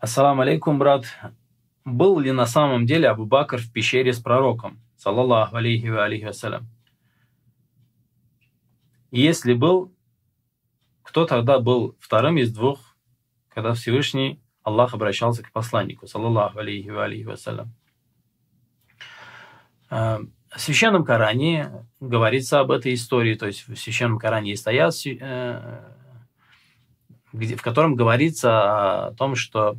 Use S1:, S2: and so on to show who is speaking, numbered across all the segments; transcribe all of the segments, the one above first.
S1: Ассаламу алейкум, брат. Был ли на самом деле Абу Бакр в пещере с пророком? Саллаллаху алейхи ва алейхи вассалям. Если был, кто тогда был вторым из двух, когда Всевышний Аллах обращался к посланнику, саллаллаху алейхи ва алейхи вассалям. Э, в Священном Коране говорится об этой истории, то есть в Священном Коране есть где, в котором говорится о том, что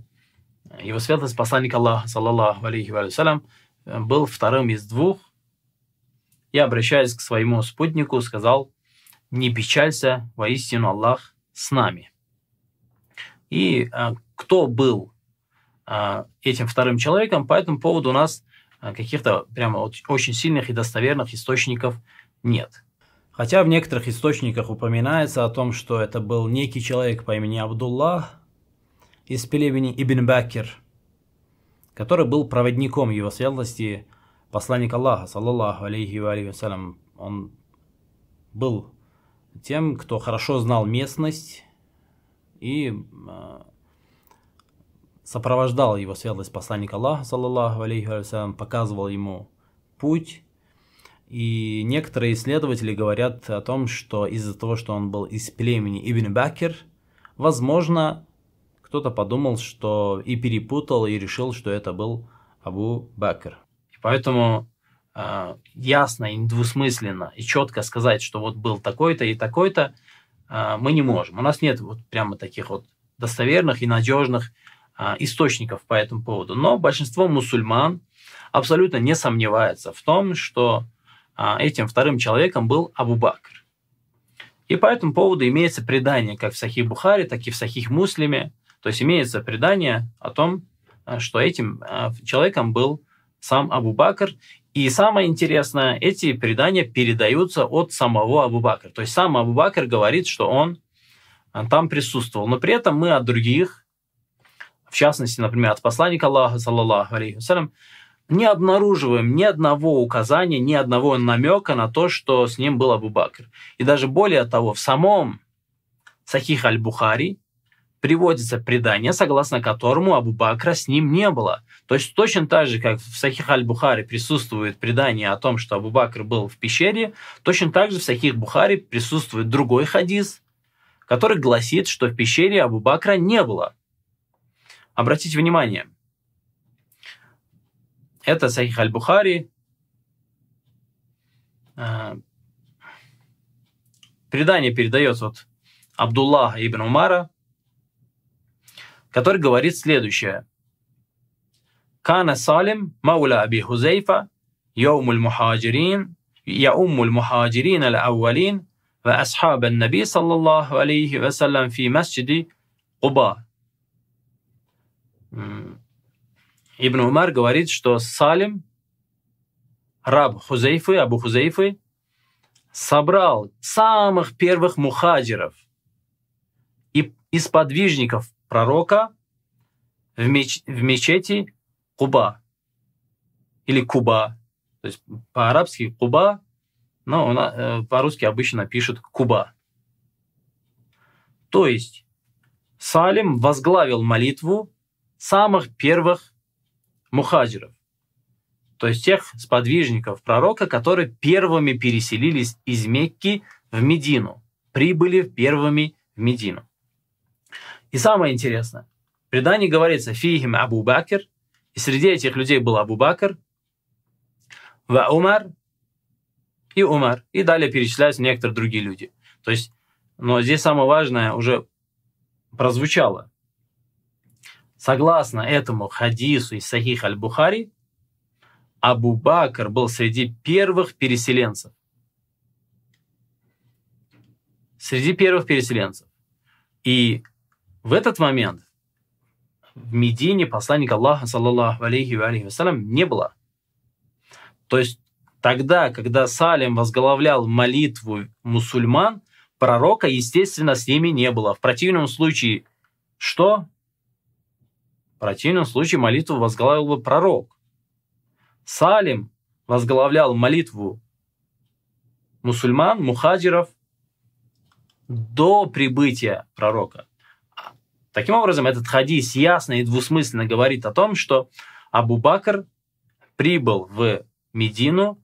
S1: его святость посланник Аллаха, саллаллаху алейхи вассалям, э, был вторым из двух, и, обращаясь к своему спутнику, сказал, «Не печалься, воистину Аллах с нами». И а, кто был а, этим вторым человеком, по этому поводу у нас каких-то прямо очень сильных и достоверных источников нет – Хотя в некоторых источниках упоминается о том, что это был некий человек по имени Абдулла из племени Ибн Бакир, который был проводником его светлости, посланник Аллаха, саллаллаху алейхи ва алейхи Он был тем, кто хорошо знал местность и э, сопровождал его светлость посланник Аллаха, саллаллаху алейхи вассалям, показывал ему путь, и некоторые исследователи говорят о том, что из-за того, что он был из племени Ибн Бакир, возможно, кто-то подумал, что и перепутал, и решил, что это был Абу Бакр. И поэтому э, ясно и недвусмысленно и четко сказать, что вот был такой-то и такой-то, э, мы не можем. У нас нет вот прямо таких вот достоверных и надежных э, источников по этому поводу. Но большинство мусульман абсолютно не сомневается в том, что а, этим вторым человеком был Абу Бакр. И по этому поводу имеется предание как в Сахих Бухаре, так и в Сахих Муслиме. То есть имеется предание о том, а, что этим а, человеком был сам Абу Бакр. И самое интересное, эти предания передаются от самого Абу Бакра. То есть сам Абу Бакр говорит, что он там присутствовал. Но при этом мы от других, в частности, например, от посланника Аллаха, саллаллаху алейхи вассалям, не обнаруживаем ни одного указания, ни одного намека на то, что с ним был Абу Бакр. И даже более того, в самом Сахих Аль-Бухари приводится предание, согласно которому Абу Бакра с ним не было. То есть точно так же, как в Сахих Аль-Бухари присутствует предание о том, что Абу Бакр был в пещере, точно так же в Сахих Бухари присутствует другой хадис, который гласит, что в пещере Абу Бакра не было. Обратите внимание – это Сахих Аль-Бухари. А, предание передается от Абдуллаха ибн Умара, который говорит следующее. Кана Салим, Маула Аби Хузейфа, Яумуль Мухаджирин, Яумуль Мухаджирин Аль-Ауалин, وأصحاب النبي صلى الله عليه وسلم في مسجد Куба. Ибн Умар говорит, что Салим, раб Хузейфы, Абу Хузейфы, собрал самых первых мухаджиров и из подвижников пророка в, меч, в мечети Куба или Куба. То есть по-арабски Куба, но он, э, по-русски обычно пишет Куба. То есть Салим возглавил молитву самых первых мухаджиров, то есть тех сподвижников пророка, которые первыми переселились из Мекки в Медину, прибыли первыми в Медину. И самое интересное, в предании говорится «фихим Абу Бакр», и среди этих людей был Абу Бакр, «ва Умар» и «Умар», и далее перечисляются некоторые другие люди. То есть, но здесь самое важное уже прозвучало – Согласно этому хадису из Сахих Аль-Бухари, Абу Бакр был среди первых переселенцев. Среди первых переселенцев. И в этот момент в Медине посланника Аллаха, саллаллаху алейхи ва алейхи вассалям, не было. То есть тогда, когда Салим возглавлял молитву мусульман, пророка, естественно, с ними не было. В противном случае, что в противном случае молитву возглавил бы пророк. Салим возглавлял молитву мусульман, мухаджиров до прибытия пророка. Таким образом, этот хадис ясно и двусмысленно говорит о том, что Абу Бакр прибыл в Медину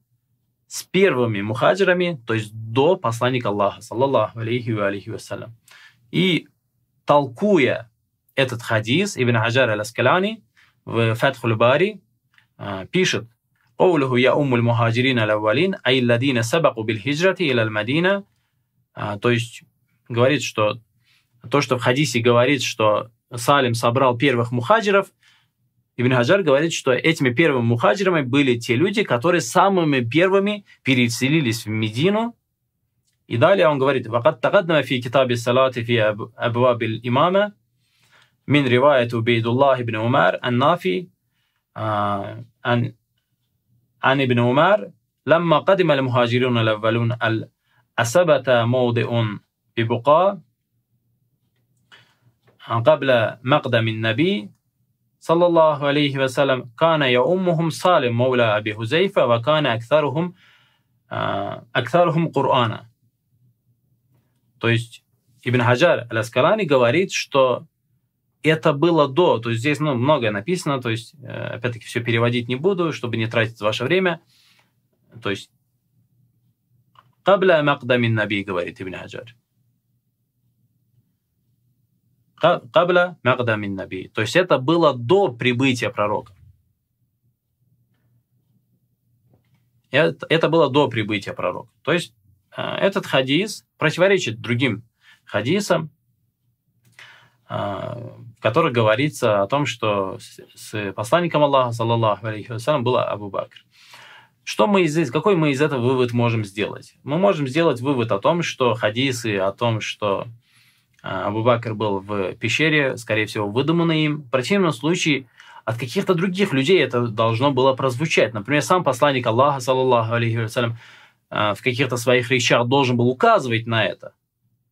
S1: с первыми мухаджирами, то есть до посланника Аллаха, саллаллаху алейхи ва алейхи вассалям. И толкуя этот хадис Ибн Хаджар Аль-Аскалани в Фатхуль Бари а, пишет, قوله يا أم المهاجرين الأولين أي الذين سبقوا بالهجرة إلى Мадина. А, то есть говорит, что то, что в хадисе говорит, что Салим собрал первых мухаджиров, Ибн Хаджар говорит, что этими первыми мухаджирами были те люди, которые самыми первыми переселились в Медину. И далее он говорит, «Вакат тагадна фи китаби салати фи абвабил имама من رواية عبيد الله بن عمر النافي آه، عن عن ابن عمر لما قدم المهاجرون الأولون أثبت موضع ببقاء آه، قبل مقدم النبي صلى الله عليه وسلم كان يؤمهم سالم مولى أبي حذيفة وكان أكثرهم آه، أكثرهم قرآنا. То есть ابن حجر Аласкалани говорит, что это было до, то есть здесь ну, многое написано, то есть, э, опять-таки, все переводить не буду, чтобы не тратить ваше время. То есть, «Кабля макдамин наби», говорит Ибн Хаджар. «Кабля макдамин наби». То есть, это было до прибытия пророка. Это было до прибытия пророка. То есть, э, этот хадис противоречит другим хадисам, а, в которой говорится о том, что с посланником Аллаха, саллаллаху алейхи вассалям, был Абу Бакр. Что мы здесь, какой мы из этого вывод можем сделать? Мы можем сделать вывод о том, что хадисы, о том, что а, Абу Бакр был в пещере, скорее всего, выдуманы им. В противном случае от каких-то других людей это должно было прозвучать. Например, сам посланник Аллаха, саллаллаху алейхи вассалям, а, в каких-то своих речах должен был указывать на это.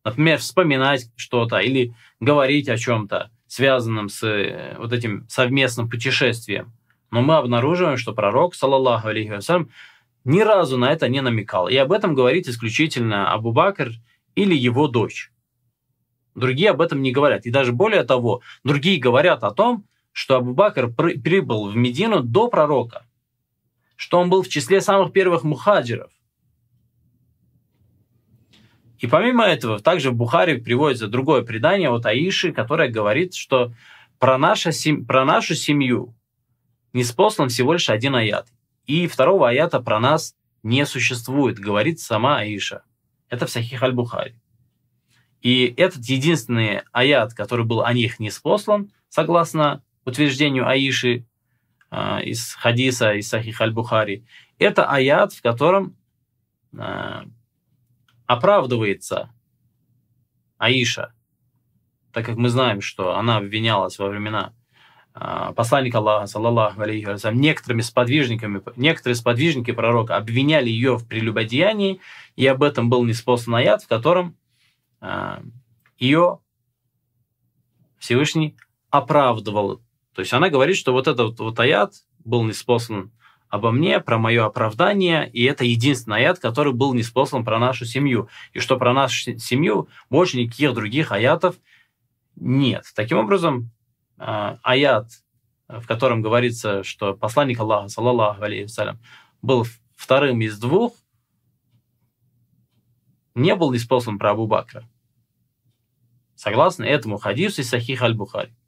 S1: Например, вспоминать что-то или говорить о чем-то связанным с э, вот этим совместным путешествием. Но мы обнаруживаем, что пророк, саллаллаху алейхи вассалям, ни разу на это не намекал. И об этом говорит исключительно Абу Бакр или его дочь. Другие об этом не говорят. И даже более того, другие говорят о том, что Абу Бакр прибыл в Медину до пророка, что он был в числе самых первых мухаджиров, и помимо этого, также в Бухаре приводится другое предание от Аиши, которое говорит, что про, наша, сем... про нашу семью не спослан всего лишь один аят. И второго аята про нас не существует, говорит сама Аиша. Это в Сахих Аль-Бухари. И этот единственный аят, который был о них не спослан, согласно утверждению Аиши э, из хадиса из Сахих Аль-Бухари, это аят, в котором э, оправдывается Аиша, так как мы знаем, что она обвинялась во времена а, посланника Аллаха, саллаллаху алейхи некоторыми сподвижниками, некоторые сподвижники пророка обвиняли ее в прелюбодеянии, и об этом был неспослан аят, в котором а, ее Всевышний оправдывал. То есть она говорит, что вот этот вот аят был неспослан обо мне, про мое оправдание, и это единственный аят, который был неспослан про нашу семью, и что про нашу семью больше никаких других аятов нет. Таким образом, а, аят, в котором говорится, что посланник Аллаха, саллаллаху алейхи был вторым из двух, не был неспослан про Абу Бакра. Согласно этому хадису из Сахих Аль-Бухари.